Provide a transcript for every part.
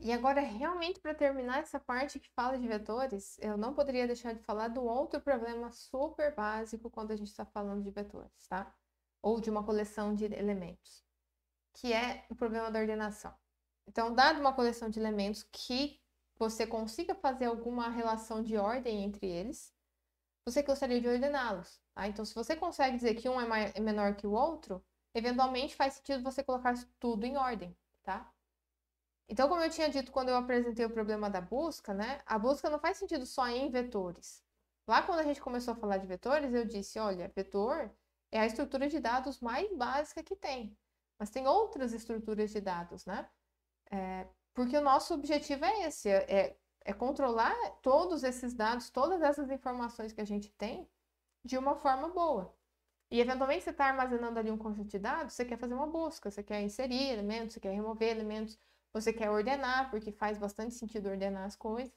E agora, realmente, para terminar essa parte que fala de vetores, eu não poderia deixar de falar do outro problema super básico quando a gente está falando de vetores, tá? Ou de uma coleção de elementos, que é o problema da ordenação. Então, dado uma coleção de elementos que você consiga fazer alguma relação de ordem entre eles, você gostaria de ordená-los. Tá? Então, se você consegue dizer que um é, maior, é menor que o outro, eventualmente faz sentido você colocar tudo em ordem, tá? Então, como eu tinha dito quando eu apresentei o problema da busca, né? A busca não faz sentido só em vetores. Lá quando a gente começou a falar de vetores, eu disse, olha, vetor é a estrutura de dados mais básica que tem. Mas tem outras estruturas de dados, né? É, porque o nosso objetivo é esse, é, é, é controlar todos esses dados, todas essas informações que a gente tem de uma forma boa. E eventualmente você está armazenando ali um conjunto de dados, você quer fazer uma busca, você quer inserir elementos, você quer remover elementos, você quer ordenar, porque faz bastante sentido ordenar as coisas.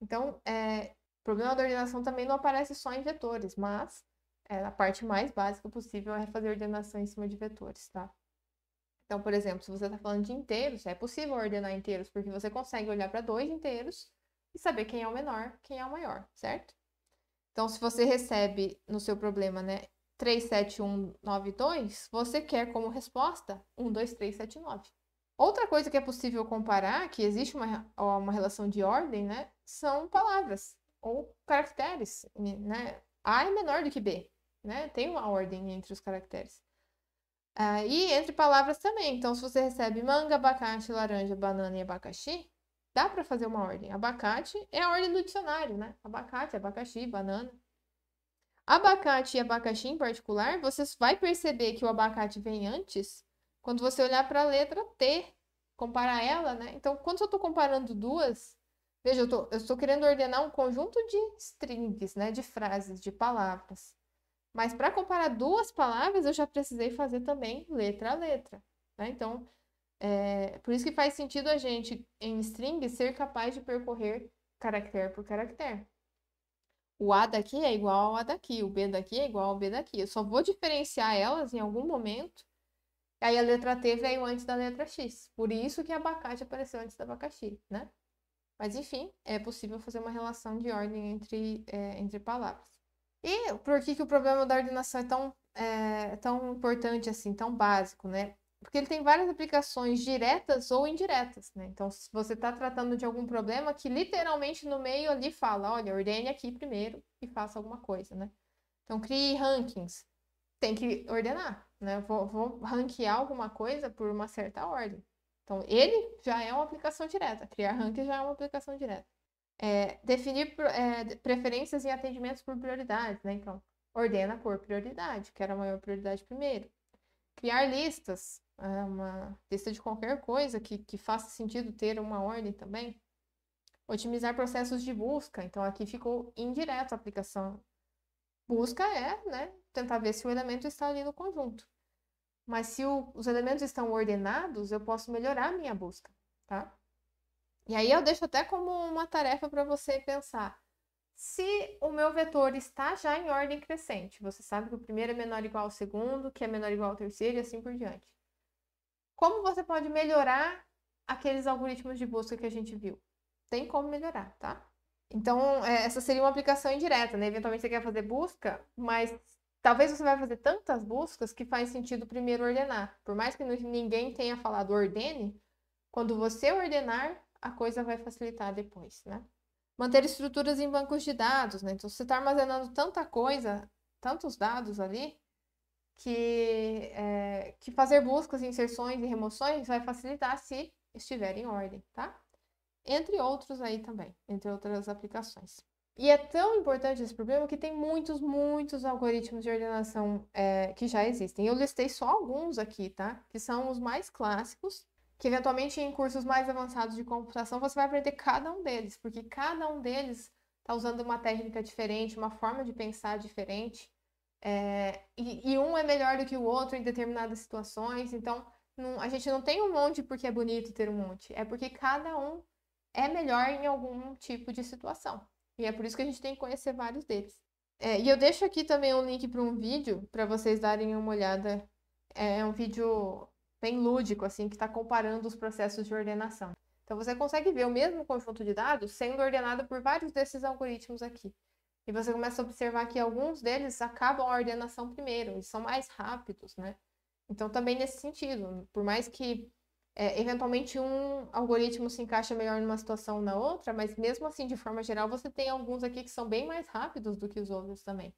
Então, é, o problema da ordenação também não aparece só em vetores, mas é, a parte mais básica possível é fazer ordenação em cima de vetores, tá? Então, por exemplo, se você está falando de inteiros, é possível ordenar inteiros, porque você consegue olhar para dois inteiros e saber quem é o menor, quem é o maior, certo? Então, se você recebe no seu problema, né, 37192, você quer como resposta 12379. Outra coisa que é possível comparar, que existe uma, uma relação de ordem, né, são palavras ou caracteres, né? A é menor do que B, né? Tem uma ordem entre os caracteres. Ah, e entre palavras também. Então, se você recebe manga, abacate, laranja, banana e abacaxi, dá para fazer uma ordem. Abacate é a ordem do dicionário, né? Abacate, abacaxi, banana. Abacate e abacaxi em particular, você vai perceber que o abacate vem antes quando você olhar para a letra T, comparar ela, né? Então, quando eu estou comparando duas, veja, eu estou querendo ordenar um conjunto de strings, né? De frases, de palavras. Mas para comparar duas palavras, eu já precisei fazer também letra a letra. Né? Então, é, por isso que faz sentido a gente, em string, ser capaz de percorrer caractere por caractere. O A daqui é igual ao A daqui, o B daqui é igual ao B daqui. Eu só vou diferenciar elas em algum momento e aí a letra T veio antes da letra X. Por isso que abacate apareceu antes da abacaxi, né? Mas enfim, é possível fazer uma relação de ordem entre, é, entre palavras. E por que, que o problema da ordenação é tão, é, tão importante assim, tão básico, né? Porque ele tem várias aplicações diretas ou indiretas, né? Então, se você está tratando de algum problema que literalmente no meio ali fala, olha, ordene aqui primeiro e faça alguma coisa, né? Então, crie rankings tem que ordenar, né? Vou, vou ranquear alguma coisa por uma certa ordem. Então, ele já é uma aplicação direta. Criar ranking já é uma aplicação direta. É, definir é, preferências e atendimentos por prioridade, né? Então, ordena por prioridade, era a maior prioridade primeiro. Criar listas, é uma lista de qualquer coisa que, que faça sentido ter uma ordem também. Otimizar processos de busca, então aqui ficou indireto a aplicação busca é né, tentar ver se o elemento está ali no conjunto. Mas se o, os elementos estão ordenados, eu posso melhorar a minha busca, tá? E aí eu deixo até como uma tarefa para você pensar. Se o meu vetor está já em ordem crescente, você sabe que o primeiro é menor ou igual ao segundo, que é menor ou igual ao terceiro e assim por diante. Como você pode melhorar aqueles algoritmos de busca que a gente viu? Tem como melhorar, tá? Então, é, essa seria uma aplicação indireta, né? Eventualmente você quer fazer busca, mas talvez você vai fazer tantas buscas que faz sentido primeiro ordenar. Por mais que ninguém tenha falado ordene, quando você ordenar, a coisa vai facilitar depois, né? Manter estruturas em bancos de dados, né? Então, você está armazenando tanta coisa, tantos dados ali, que, é, que fazer buscas, inserções e remoções vai facilitar se estiver em ordem, tá? entre outros aí também, entre outras aplicações. E é tão importante esse problema que tem muitos, muitos algoritmos de ordenação é, que já existem. Eu listei só alguns aqui, tá? Que são os mais clássicos, que eventualmente em cursos mais avançados de computação você vai aprender cada um deles, porque cada um deles está usando uma técnica diferente, uma forma de pensar diferente, é, e, e, um é melhor do que o outro em determinadas situações. Então, não, a gente não tem um monte porque é bonito ter um monte, é porque cada um é melhor em algum tipo de situação. E é por isso que a gente tem que conhecer vários deles. É, e eu deixo aqui também um link para um vídeo para vocês darem uma olhada. É um vídeo bem lúdico, assim, que está comparando os processos de ordenação. Então você consegue ver o mesmo conjunto de dados sendo ordenado por vários desses algoritmos aqui. E você começa a observar que alguns deles acabam a ordenação primeiro, e são mais rápidos, né? Então também nesse sentido, por mais que é, eventualmente um algoritmo se encaixa melhor numa situação ou na outra, mas mesmo assim, de forma geral, você tem alguns aqui que são bem mais rápidos do que os outros também.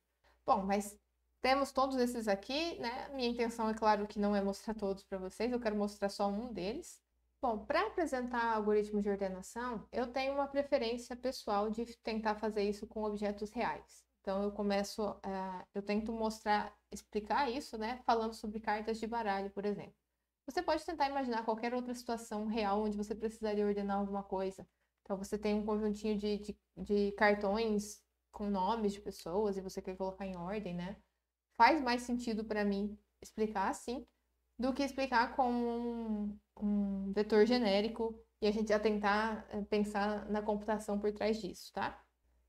Bom, mas temos todos esses aqui, né? Minha intenção é claro que não é mostrar todos para vocês, eu quero mostrar só um deles. Bom, para apresentar algoritmos de ordenação, eu tenho uma preferência pessoal de tentar fazer isso com objetos reais. Então eu começo, uh, eu tento mostrar, explicar isso, né? Falando sobre cartas de baralho, por exemplo. Você pode tentar imaginar qualquer outra situação real onde você precisaria ordenar alguma coisa. Então, você tem um conjuntinho de, de, de cartões com nomes de pessoas e você quer colocar em ordem, né? Faz mais sentido para mim explicar assim do que explicar com um, um vetor genérico e a gente já tentar eh, pensar na computação por trás disso, tá?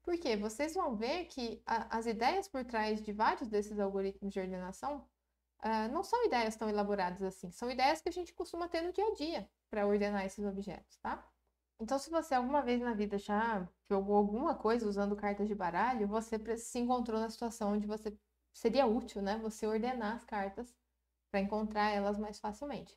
Porque vocês vão ver que a, as ideias por trás de vários desses algoritmos de ordenação ah, não são ideias tão elaboradas assim, são ideias que a gente costuma ter no dia a dia para ordenar esses objetos, tá? Então, se você alguma vez na vida já jogou alguma coisa usando cartas de baralho, você se encontrou na situação onde você seria útil, né? Você ordenar as cartas para encontrar elas mais facilmente.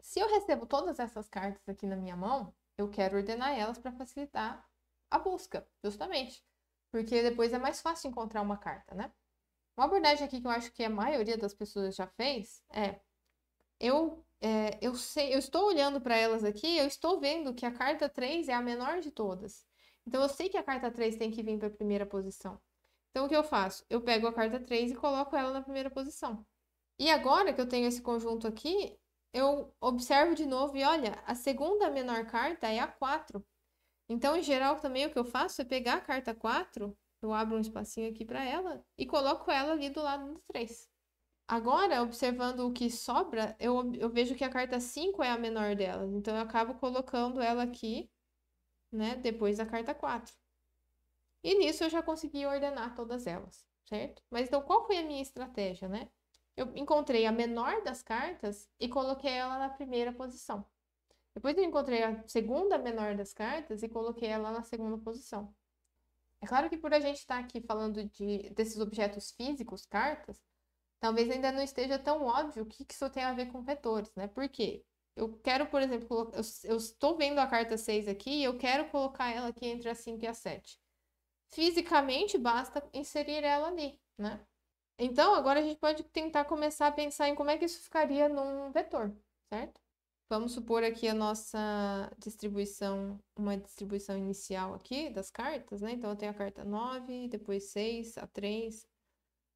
Se eu recebo todas essas cartas aqui na minha mão, eu quero ordenar elas para facilitar a busca, justamente, porque depois é mais fácil encontrar uma carta, né? Uma abordagem aqui que eu acho que a maioria das pessoas já fez é: eu, é, eu, sei, eu estou olhando para elas aqui, eu estou vendo que a carta 3 é a menor de todas. Então eu sei que a carta 3 tem que vir para a primeira posição. Então o que eu faço? Eu pego a carta 3 e coloco ela na primeira posição. E agora que eu tenho esse conjunto aqui, eu observo de novo e olha, a segunda menor carta é a 4. Então, em geral, também o que eu faço é pegar a carta 4 eu abro um espacinho aqui para ela e coloco ela ali do lado do 3. Agora, observando o que sobra, eu, eu vejo que a carta 5 é a menor delas. Então, eu acabo colocando ela aqui, né? Depois da carta 4. E nisso eu já consegui ordenar todas elas, certo? Mas então, qual foi a minha estratégia, né? Eu encontrei a menor das cartas e coloquei ela na primeira posição. Depois eu encontrei a segunda menor das cartas e coloquei ela na segunda posição. É claro que por a gente estar tá aqui falando de, desses objetos físicos, cartas, talvez ainda não esteja tão óbvio o que, que isso tem a ver com vetores, né? Por quê? Eu quero, por exemplo, eu, eu estou vendo a carta 6 aqui e eu quero colocar ela aqui entre a 5 e a 7. Fisicamente, basta inserir ela ali, né? Então, agora a gente pode tentar começar a pensar em como é que isso ficaria num vetor, certo? Vamos supor aqui a nossa distribuição, uma distribuição inicial aqui das cartas, né? Então, eu tenho a carta 9, depois 6, a 3,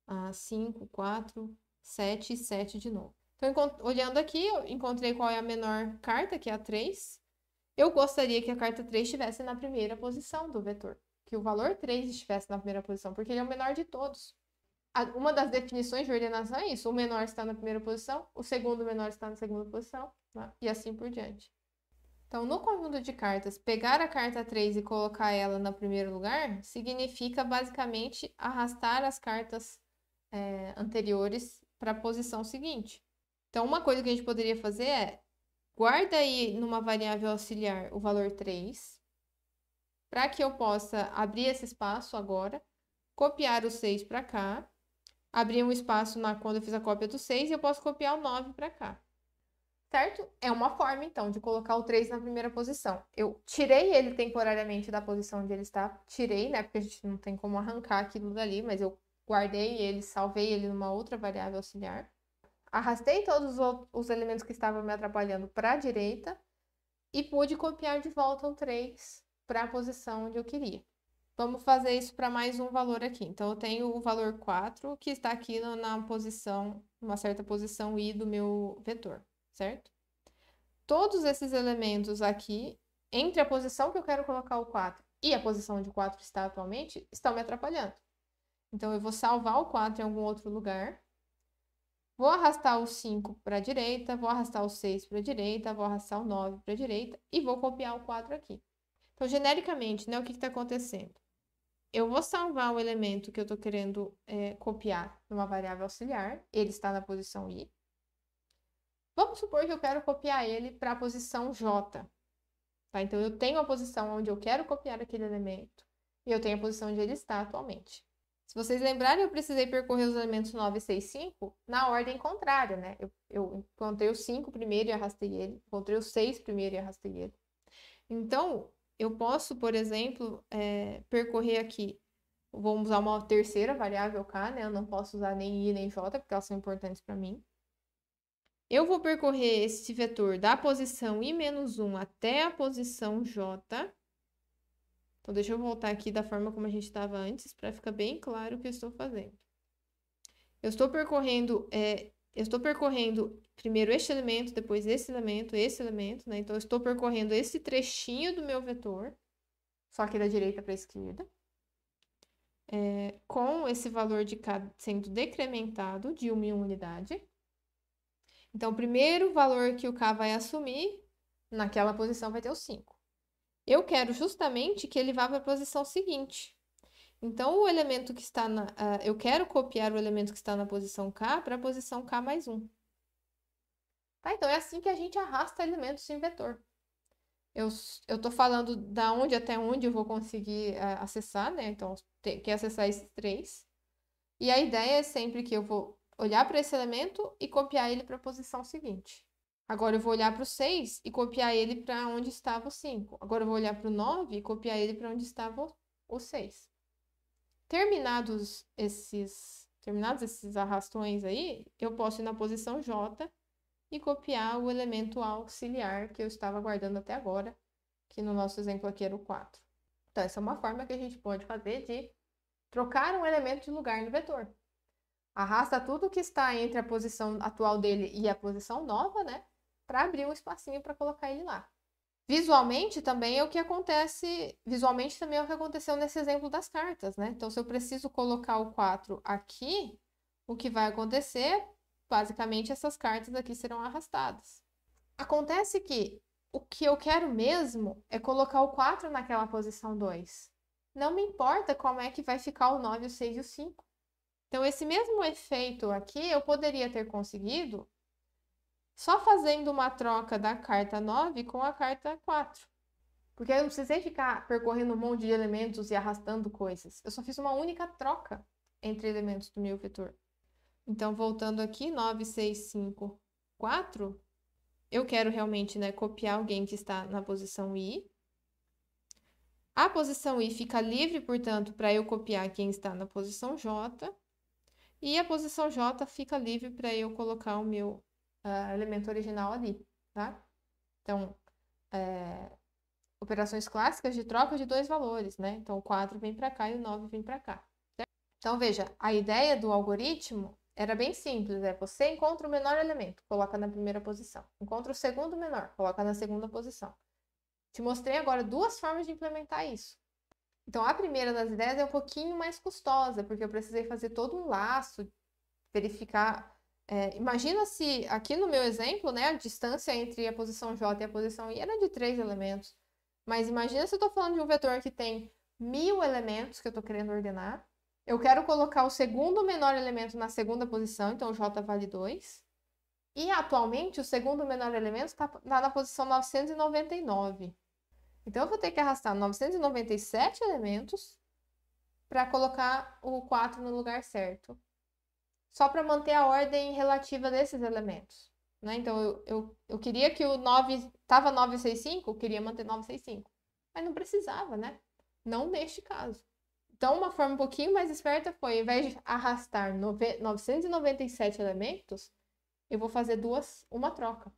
a 5, 4, 7 e 7 de novo. Então, olhando aqui, eu encontrei qual é a menor carta, que é a 3. Eu gostaria que a carta 3 estivesse na primeira posição do vetor, que o valor 3 estivesse na primeira posição, porque ele é o menor de todos. Uma das definições de ordenação é isso: o menor está na primeira posição, o segundo menor está na segunda posição né? e assim por diante. Então, no conjunto de cartas, pegar a carta 3 e colocar ela no primeiro lugar significa basicamente arrastar as cartas é, anteriores para a posição seguinte. Então, uma coisa que a gente poderia fazer é guarda aí numa variável auxiliar o valor 3, para que eu possa abrir esse espaço agora, copiar o 6 para cá, abrir um espaço na quando eu fiz a cópia do 6 e eu posso copiar o 9 para cá certo? É uma forma, então, de colocar o 3 na primeira posição. Eu tirei ele temporariamente da posição onde ele está, tirei, né? Porque a gente não tem como arrancar aquilo dali, mas eu guardei ele, salvei ele numa outra variável auxiliar. Arrastei todos os, outros, os elementos que estavam me atrapalhando para a direita e pude copiar de volta o 3 para a posição onde eu queria. Vamos fazer isso para mais um valor aqui. Então, eu tenho o valor 4, que está aqui na posição, uma certa posição i do meu vetor certo? Todos esses elementos aqui, entre a posição que eu quero colocar o 4 e a posição onde o 4 está atualmente, estão me atrapalhando. Então, eu vou salvar o 4 em algum outro lugar. Vou arrastar o 5 para a direita, vou arrastar o 6 para a direita, vou arrastar o 9 para a direita e vou copiar o 4 aqui. Então, genericamente, né, o que está acontecendo? Eu vou salvar o elemento que eu estou querendo é, copiar numa variável auxiliar, ele está na posição i. Vamos supor que eu quero copiar ele para a posição J. Tá? Então, eu tenho a posição onde eu quero copiar aquele elemento e eu tenho a posição onde ele está atualmente. Se vocês lembrarem, eu precisei percorrer os elementos 9 e 6, 5 na ordem contrária, né? Eu, eu encontrei o 5 primeiro e arrastei ele, encontrei o 6 primeiro e arrastei ele. Então, eu posso, por exemplo, é, percorrer aqui, vamos usar uma terceira variável k, né? Eu não posso usar nem i nem j, porque elas são importantes para mim. Eu vou percorrer esse vetor da posição i menos 1 até a posição j. Então, deixa eu voltar aqui da forma como a gente estava antes, para ficar bem claro o que eu estou fazendo. Eu estou percorrendo, é, eu estou percorrendo primeiro este elemento, depois esse elemento, esse elemento, né? Então, eu estou percorrendo esse trechinho do meu vetor, só que da direita para a esquerda, é, com esse valor de k sendo decrementado de 1 em 1 unidade. Então, o primeiro valor que o K vai assumir naquela posição vai ter o 5. Eu quero justamente que ele vá para a posição seguinte. Então, o elemento que está na. Uh, eu quero copiar o elemento que está na posição K para a posição K mais 1. Tá? Então, é assim que a gente arrasta elementos em vetor. Eu estou falando da onde até onde eu vou conseguir uh, acessar, né? Então, tem que acessar esses três. E a ideia é sempre que eu vou olhar para esse elemento e copiar ele para a posição seguinte. Agora eu vou olhar para o 6 e copiar ele para onde estava o 5. Agora eu vou olhar para o 9 e copiar ele para onde estava o 6. Terminados esses, terminados esses arrastões aí, eu posso ir na posição J e copiar o elemento auxiliar que eu estava guardando até agora, que no nosso exemplo aqui era o 4. Então, essa é uma forma que a gente pode fazer de trocar um elemento de lugar no vetor. Arrasta tudo que está entre a posição atual dele e a posição nova, né? Para abrir um espacinho para colocar ele lá. Visualmente também é o que acontece, visualmente também é o que aconteceu nesse exemplo das cartas, né? Então, se eu preciso colocar o 4 aqui, o que vai acontecer? Basicamente, essas cartas aqui serão arrastadas. Acontece que o que eu quero mesmo é colocar o 4 naquela posição 2. Não me importa como é que vai ficar o 9, o 6 e o 5. Então, esse mesmo efeito aqui eu poderia ter conseguido só fazendo uma troca da carta 9 com a carta 4. Porque eu não precisei ficar percorrendo um monte de elementos e arrastando coisas. Eu só fiz uma única troca entre elementos do meu vetor. Então, voltando aqui, 9, 6, 5, 4, eu quero realmente né, copiar alguém que está na posição I. A posição I fica livre, portanto, para eu copiar quem está na posição J. E a posição J fica livre para eu colocar o meu uh, elemento original ali, tá? Então, é, operações clássicas de troca de dois valores, né? Então, o 4 vem para cá e o 9 vem para cá. Então, veja, a ideia do algoritmo era bem simples, é você encontra o menor elemento, coloca na primeira posição. Encontra o segundo menor, coloca na segunda posição. Te mostrei agora duas formas de implementar isso. Então, a primeira das ideias é um pouquinho mais custosa, porque eu precisei fazer todo um laço, verificar. É, imagina se, aqui no meu exemplo, né, a distância entre a posição J e a posição I era de três elementos. Mas imagina se eu estou falando de um vetor que tem mil elementos que eu estou querendo ordenar. Eu quero colocar o segundo menor elemento na segunda posição, então J vale 2. E atualmente o segundo menor elemento está na posição 999. Então, eu vou ter que arrastar 997 elementos para colocar o 4 no lugar certo. Só para manter a ordem relativa desses elementos. Né? Então, eu, eu, eu queria que o 9... Estava 965, eu queria manter 965. Mas não precisava, né? Não neste caso. Então, uma forma um pouquinho mais esperta foi, ao invés de arrastar 997 elementos, eu vou fazer duas, uma troca.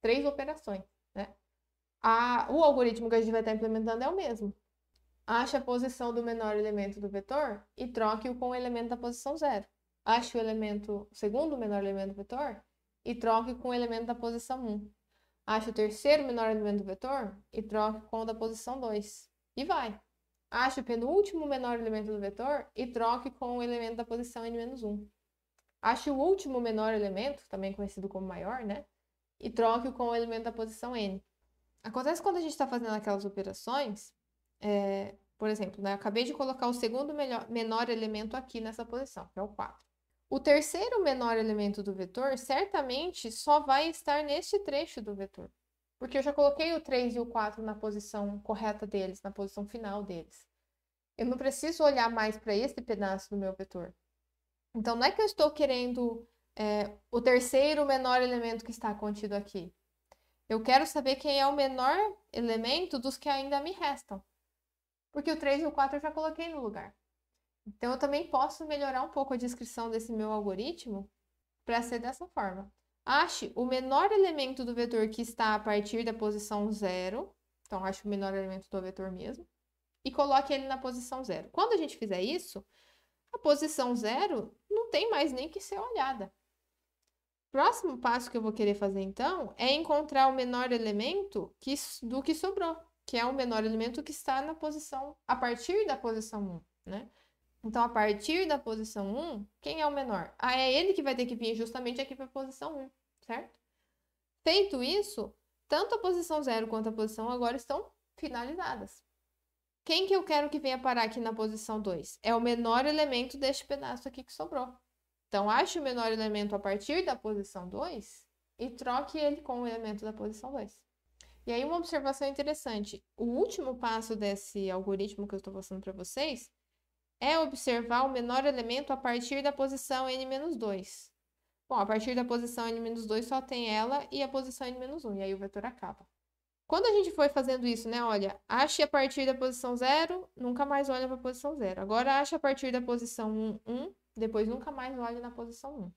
Três operações, né? a, o algoritmo que a gente vai estar tá implementando é o mesmo. Ache a posição do menor elemento do vetor e troque-o com o elemento da posição zero. Ache o elemento, segundo menor elemento do vetor e troque com o elemento da posição 1. Ache o terceiro menor elemento do vetor e troque com o da posição 2. E vai. Ache o penúltimo menor elemento do vetor e troque com o elemento da posição n-1. Ache o último menor elemento, também conhecido como maior, né? E troque-o com o elemento da posição n. Acontece quando a gente está fazendo aquelas operações, é, por exemplo, né, eu acabei de colocar o segundo melhor, menor elemento aqui nessa posição, que é o 4. O terceiro menor elemento do vetor certamente só vai estar neste trecho do vetor, porque eu já coloquei o 3 e o 4 na posição correta deles, na posição final deles. Eu não preciso olhar mais para esse pedaço do meu vetor. Então, não é que eu estou querendo é, o terceiro menor elemento que está contido aqui. Eu quero saber quem é o menor elemento dos que ainda me restam. Porque o 3 e o 4 eu já coloquei no lugar. Então eu também posso melhorar um pouco a descrição desse meu algoritmo para ser dessa forma. Ache o menor elemento do vetor que está a partir da posição zero. Então, ache o menor elemento do vetor mesmo. E coloque ele na posição zero. Quando a gente fizer isso, a posição zero não tem mais nem que ser olhada. Próximo passo que eu vou querer fazer então é encontrar o menor elemento que, do que sobrou, que é o menor elemento que está na posição a partir da posição 1, né? Então, a partir da posição 1, quem é o menor? Ah, é ele que vai ter que vir justamente aqui para a posição 1, certo? Feito isso, tanto a posição 0 quanto a posição 1 agora estão finalizadas. Quem que eu quero que venha parar aqui na posição 2? É o menor elemento deste pedaço aqui que sobrou. Então, ache o menor elemento a partir da posição 2 e troque ele com o elemento da posição 2. E aí, uma observação interessante: o último passo desse algoritmo que eu estou mostrando para vocês é observar o menor elemento a partir da posição n-2. Bom, a partir da posição n-2 só tem ela e a posição n-1, e aí o vetor acaba. Quando a gente foi fazendo isso, né? Olha, ache a partir da posição 0, nunca mais olha para a posição 0. Agora ache a partir da posição 1, 1, depois nunca mais olhe na posição 1.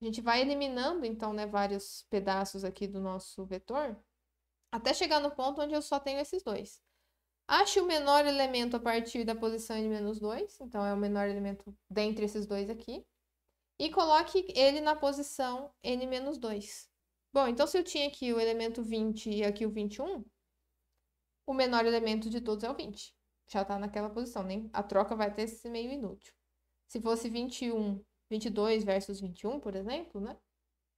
A gente vai eliminando, então, né, vários pedaços aqui do nosso vetor, até chegar no ponto onde eu só tenho esses dois. Ache o menor elemento a partir da posição n menos 2, então é o menor elemento dentre esses dois aqui, e coloque ele na posição n menos 2. Bom, então se eu tinha aqui o elemento 20 e aqui o 21, o menor elemento de todos é o 20. Já está naquela posição, nem a troca vai ter esse meio inútil. Se fosse 21, 22 versus 21, por exemplo, né?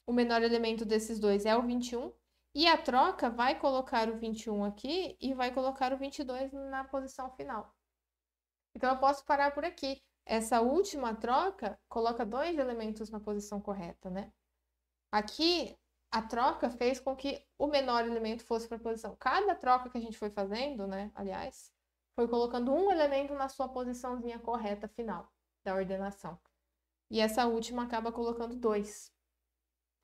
O menor elemento desses dois é o 21. E a troca vai colocar o 21 aqui e vai colocar o 22 na posição final. Então, eu posso parar por aqui. Essa última troca coloca dois elementos na posição correta, né? Aqui, a troca fez com que o menor elemento fosse para a posição. Cada troca que a gente foi fazendo, né? Aliás, foi colocando um elemento na sua posiçãozinha correta final da ordenação. E essa última acaba colocando dois.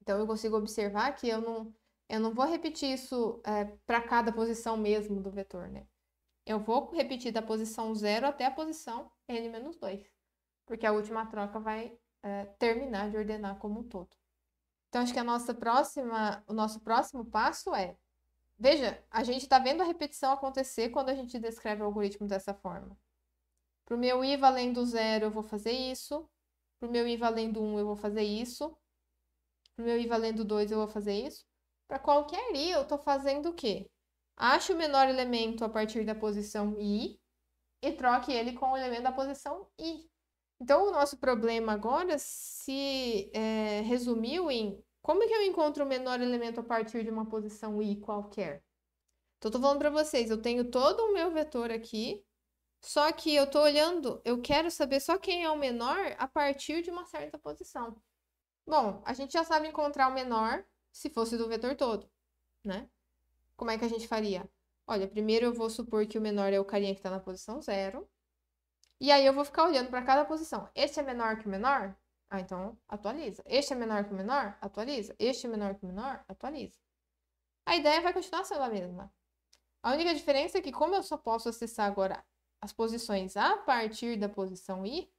Então eu consigo observar que eu não, eu não vou repetir isso é, para cada posição mesmo do vetor, né? Eu vou repetir da posição 0 até a posição n-2, porque a última troca vai é, terminar de ordenar como um todo. Então acho que a nossa próxima, o nosso próximo passo é Veja, a gente está vendo a repetição acontecer quando a gente descreve o algoritmo dessa forma. Para o meu i valendo zero, eu vou fazer isso. Para o meu i valendo um, eu vou fazer isso. Para o meu i valendo dois, eu vou fazer isso. Para qualquer i, eu estou fazendo o quê? Ache o menor elemento a partir da posição i e troque ele com o elemento da posição i. Então, o nosso problema agora se é, resumiu em como que eu encontro o menor elemento a partir de uma posição i qualquer? Então, estou falando para vocês, eu tenho todo o meu vetor aqui, só que eu tô olhando, eu quero saber só quem é o menor a partir de uma certa posição. Bom, a gente já sabe encontrar o menor se fosse do vetor todo, né? Como é que a gente faria? Olha, primeiro eu vou supor que o menor é o carinha que está na posição zero. E aí eu vou ficar olhando para cada posição. Este é menor que o menor? Ah, então atualiza. Este é menor que o menor? Atualiza. Este é menor que o menor? Atualiza. A ideia vai continuar sendo a mesma. A única diferença é que, como eu só posso acessar agora as posições a partir da posição I,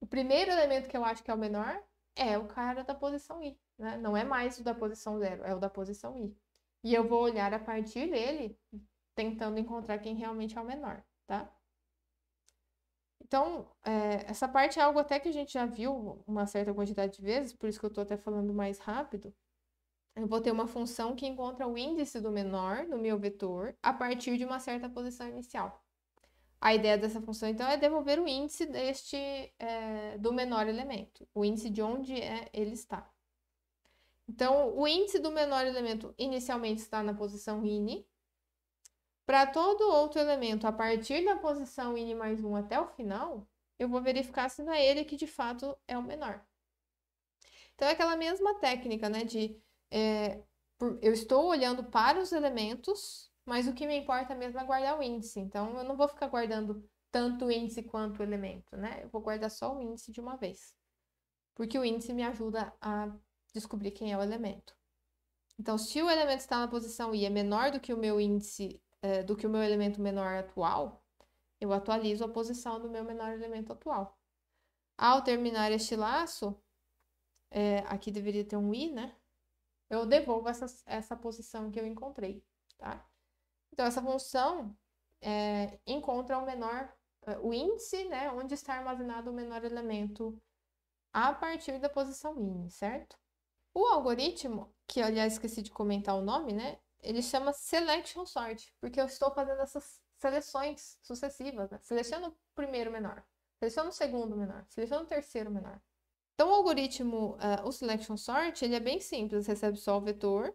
o primeiro elemento que eu acho que é o menor é o cara da posição I. Né? Não é mais o da posição zero, é o da posição I. E eu vou olhar a partir dele, tentando encontrar quem realmente é o menor, tá? Então, é, essa parte é algo até que a gente já viu uma certa quantidade de vezes, por isso que eu estou até falando mais rápido. Eu vou ter uma função que encontra o índice do menor no meu vetor a partir de uma certa posição inicial a ideia dessa função, então, é devolver o índice deste, é, do menor elemento, o índice de onde é, ele está. Então, o índice do menor elemento inicialmente está na posição INI. Para todo outro elemento, a partir da posição INI mais 1 até o final, eu vou verificar se não é ele que de fato é o menor. Então, é aquela mesma técnica, né, de é, eu estou olhando para os elementos mas o que me importa mesmo é guardar o índice. Então, eu não vou ficar guardando tanto o índice quanto o elemento, né? Eu vou guardar só o índice de uma vez. Porque o índice me ajuda a descobrir quem é o elemento. Então, se o elemento está na posição i é menor do que o meu índice, é, do que o meu elemento menor atual, eu atualizo a posição do meu menor elemento atual. Ao terminar este laço, é, aqui deveria ter um i, né? Eu devolvo essa, essa posição que eu encontrei, tá? Então, essa função é, encontra o menor, é, o índice, né, onde está armazenado o menor elemento a partir da posição min, certo? O algoritmo, que aliás esqueci de comentar o nome, né, ele chama selection sort, porque eu estou fazendo essas seleções sucessivas, né? Seleciono o primeiro menor, seleciono o segundo menor, seleciono o terceiro menor. Então, o algoritmo, uh, o selection sort, ele é bem simples, recebe só o vetor,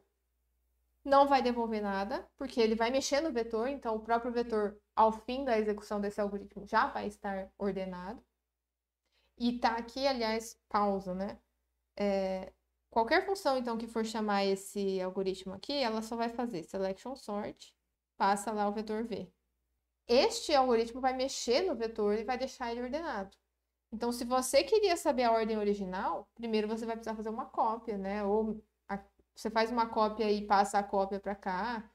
não vai devolver nada, porque ele vai mexer no vetor, então o próprio vetor, ao fim da execução desse algoritmo, já vai estar ordenado. E tá aqui, aliás, pausa, né? É, qualquer função, então, que for chamar esse algoritmo aqui, ela só vai fazer selection sort, passa lá o vetor V. Este algoritmo vai mexer no vetor e vai deixar ele ordenado. Então, se você queria saber a ordem original, primeiro você vai precisar fazer uma cópia, né? Ou você faz uma cópia e passa a cópia para cá,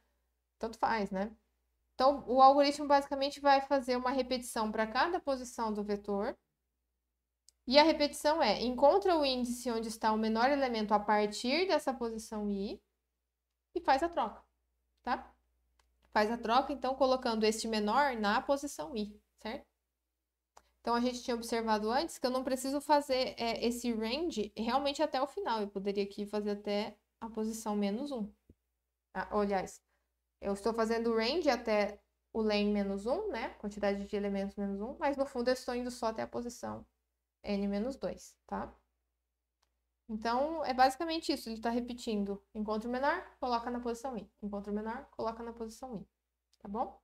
tanto faz, né? Então, o algoritmo basicamente vai fazer uma repetição para cada posição do vetor. E a repetição é: encontra o índice onde está o menor elemento a partir dessa posição i e faz a troca, tá? Faz a troca, então, colocando este menor na posição i, certo? Então, a gente tinha observado antes que eu não preciso fazer é, esse range realmente até o final. Eu poderia aqui fazer até a posição menos 1. Ah, aliás, eu estou fazendo o range até o lane menos 1, né? Quantidade de elementos menos 1, mas no fundo eu estou indo só até a posição n menos 2, tá? Então, é basicamente isso, ele está repetindo. Encontro menor, coloca na posição i. Encontro menor, coloca na posição i. Tá bom?